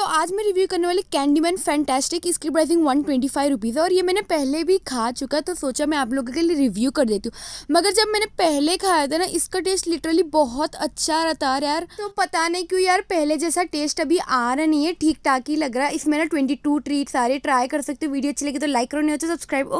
तो आज मैं रिव्यू करने वाली कैंडीमैन फैंटेस्टिक इसकी pricing one twenty five rupees है और ये मैंने पहले भी खा चुका तो सोचा मैं आप लोगों के लिए रिव्यू कर देती हूँ मगर जब मैंने पहले खाया था ना इसका टेस्ट लिटरली बहुत अच्छा रहता है यार तो पता नहीं क्यों यार पहले जैसा टेस्ट अभी आ रहा नहीं है ठीक ठाक ही लग रहा है इसमें ना ट्वेंटी टू ट्रीट सारे ट्राई कर सकते हो वीडियो अच्छी लगी तो लाइक करो नहीं हो सब्सक्राइब तो सब्सक्राइब